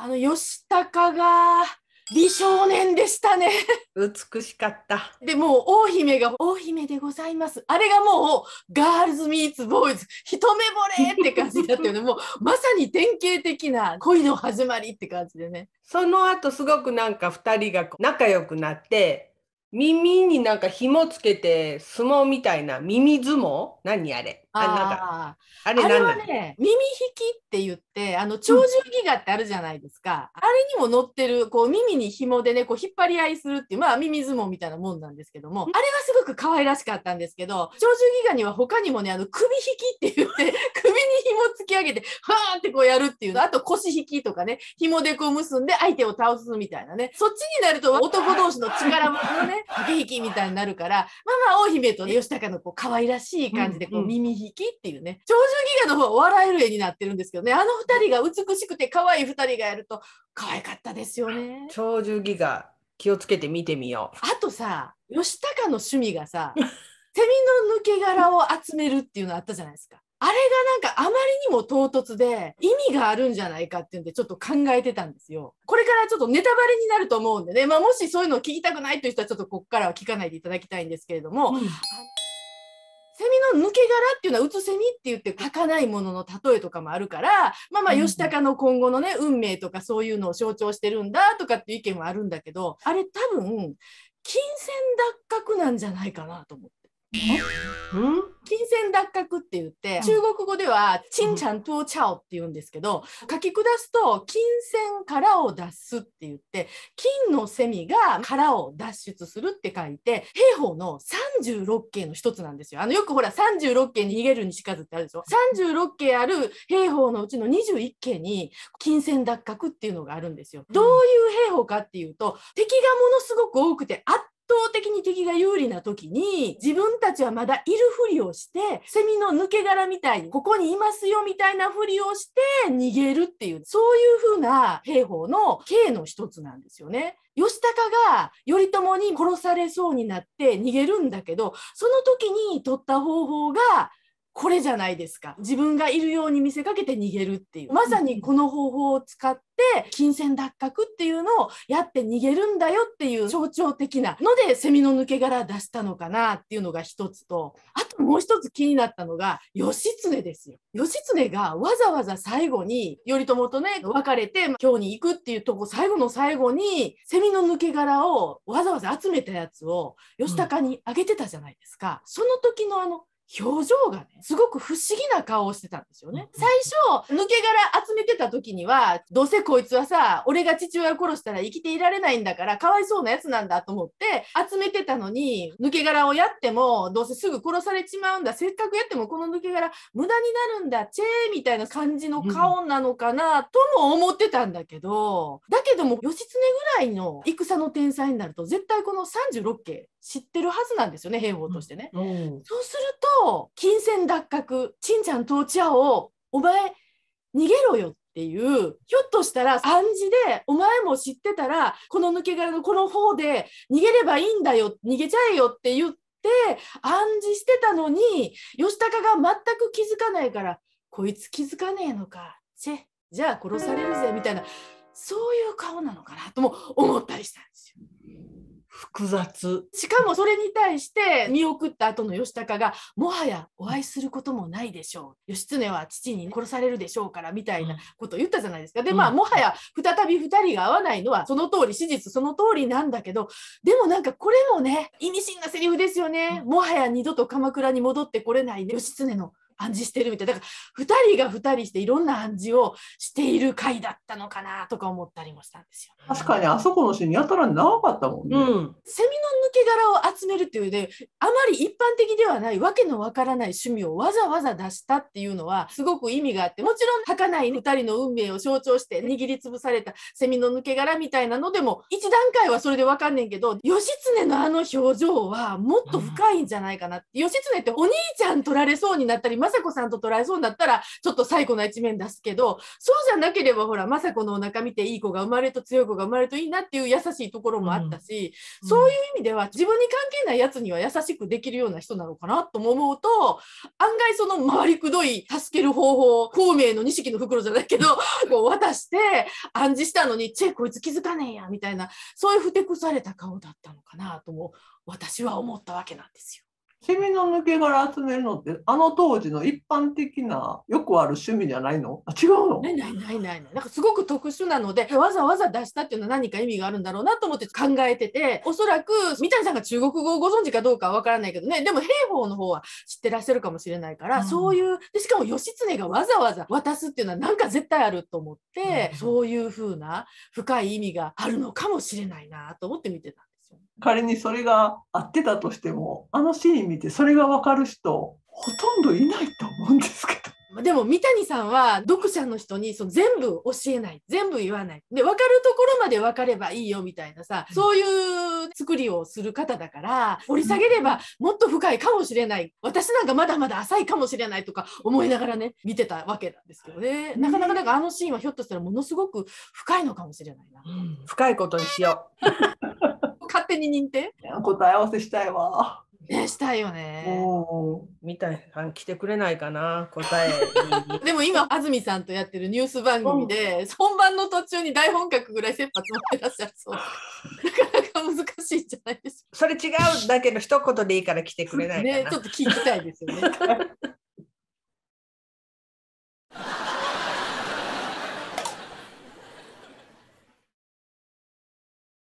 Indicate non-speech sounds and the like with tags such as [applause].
あの吉高が美少年でしたね美しかったでも大姫が「大姫でございます」あれがもうガールズ・ミーツ・ボーイズ一目惚れって感じだったよねもうまさに典型的な恋の始まりって感じでねその後すごくなんか2人が仲良くなって耳になんか紐つけて相撲みたいな耳相撲何あれあなあれあれはね耳引きって言ってあの鳥獣戯画ってあるじゃないですか、うん、あれにも載ってるこう耳に紐でねこう引っ張り合いするっていうまあ耳相撲みたいなもんなんですけども、うん、あれはすごく可愛らしかったんですけど鳥獣戯画には他にもねあの首引きって言って [laughs] 首に紐突き上げて、はーってこうやるっていうの。あと腰引きとかね、紐でこう結んで相手を倒すみたいなね。そっちになると男同士の力ものね、[laughs] 駆け引きみたいになるから、まあまあ、大姫と、ね、吉高のこう可愛らしい感じでこう耳引きっていうね、長寿ギガの方は笑える絵になってるんですけどね、あの2人が美しくて可愛い2人がやると可愛かったですよね。長寿ギガ気をつけて見てみよう。あとさ、吉高の趣味がさ、[laughs] セミの抜け殻を集めるっていうのあったじゃないですか。あれがなんかあまりにも唐突で意味があるんじゃないかっていうんでちょっと考えてたんですよ。これからちょっとネタバレになると思うんでね、まあ、もしそういうのを聞きたくないという人はちょっとここからは聞かないでいただきたいんですけれども、うん、セミの抜け殻っていうのはうつセミって言って儚いものの例えとかもあるからまあまあ吉高の今後のね運命とかそういうのを象徴してるんだとかっていう意見はあるんだけどあれ多分金銭脱却なんじゃないかなと思って。うん金銭脱却って言って、中国語では、ちんちゃんトゥちゃお」オって言うんですけど、書き下すと、金銭からを脱すって言って、金のセミが殻を脱出するって書いて、兵法の36形の一つなんですよ。あの、よくほら、36形に逃げるにしかずってあるでしょ。36形ある兵法のうちの21形に、金銭脱却っていうのがあるんですよ。どういう兵法かっていうと、敵がものすごく多くて圧倒的に敵が有利な時に、自分たちはまだいるふりをして、セミの抜け殻みたいに、ここにいますよみたいなふりをして逃げるっていう、そういう風な兵法の刑の一つなんですよね。義高が頼朝に殺されそうになって逃げるんだけど、その時に取った方法がこれじゃないですか自分がいるように見せかけて逃げるっていうまさにこの方法を使って金銭脱却っていうのをやって逃げるんだよっていう象徴的なのでセミの抜け殻出したのかなっていうのが一つとあともう一つ気になったのが義経ですよ義経がわざわざ最後に頼朝とね別れて京に行くっていうとこ最後の最後にセミの抜け殻をわざわざ集めたやつを義高にあげてたじゃないですか、うん、その時のあの表情がねすごく不思議な顔をしてたんですよね最初抜け殻集めてた時にはどうせこいつはさ俺が父親殺したら生きていられないんだからかわいそうなやつなんだと思って集めてたのに抜け殻をやってもどうせすぐ殺されちまうんだせっかくやってもこの抜け殻無駄になるんだチェーみたいな感じの顔なのかなとも思ってたんだけどだけども義経ぐらいの戦の天才になると絶対この36系知ってるはずなんですよね兵法としてね、うん、そうすると金銭脱却ちんちゃん到ちゃをお前逃げろよっていうひょっとしたら暗示でお前も知ってたらこの抜け殻のこの方で逃げればいいんだよ逃げちゃえよって言って暗示してたのに義高が全く気づかないからこいつ気づかねえのかチェじゃあ殺されるぜみたいなそういう顔なのかなとも思ったりしたんですよ。複雑しかもそれに対して見送った後の義高がもはやお会いすることもないでしょう義経は父に殺されるでしょうからみたいなことを言ったじゃないですか、でまあもはや再び2人が会わないのはその通り史実その通りなんだけどでもなんかこれもね意味深なセリフですよね、もはや二度と鎌倉に戻ってこれない、ね、義経の暗示してるみたいだから2人が2人していろんな暗示をしている回だったのかなとか思ったりもしたんですよ。確かにあそこのシーンやたら長かったもんね。うん、セミの柄を集めるていうであまり一般的ではないわけのわからない趣味をわざわざ出したっていうのはすごく意味があってもちろん儚い2人の運命を象徴して握りつぶされたセミの抜け殻みたいなのでも一段階はそれでわかんねんけど義経のあの表情はもっと深いんじゃないかなって義経ってお兄ちゃん取られそうになったり政子さんと取られそうになったらちょっと最後の一面出すけどそうじゃなければほら政子のお腹見ていい子が生まれると強い子が生まれるといいなっていう優しいところもあったし、うん、そういう意味では自分に関係ないやつには優しくできるような人なのかなとも思うと案外その回りくどい助ける方法孔明の錦の袋じゃないけど [laughs] こう渡して暗示したのに「チェこいつ気づかねえや」みたいなそういうふてくされた顔だったのかなとも私は思ったわけなんですよ。セミの抜け殻集めるのってあの当時の一般的なよくある趣味じゃないのあ違うのないないないないなんかすごく特殊なのでわざわざ出したっていうのは何か意味があるんだろうなと思って考えてておそらく三谷さんが中国語をご存知かどうかは分からないけどねでも兵法の方は知ってらっしゃるかもしれないから、うん、そういうでしかも義経がわざわざ渡すっていうのはなんか絶対あると思って、うん、そういうふうな深い意味があるのかもしれないなと思って見てたんです。仮にそれが合ってたとしてもあのシーン見てそれが分かる人ほとんどいないと思うんですけど。でも三谷さんは読者の人にその全部教えない全部言わないで分かるところまで分かればいいよみたいなさそういう作りをする方だから掘り下げればもっと深いかもしれない私なんかまだまだ浅いかもしれないとか思いながらね見てたわけなんですけどねなかなかなんかあのシーンはひょっとしたらものすごく深いのかもしれないな。うん、深いことにしよう勝手に認定答え合わせしたいわ。ね、したいよね。みたいな来てくれないかな答え [laughs] でも今安住さんとやってるニュース番組で、うん、本番の途中に大本格ぐらい切羽詰まってらっしゃるそうなかなか難しいじゃないですかそれ違うだけど一言でいいから来てくれないねちょっと聞きたいですよね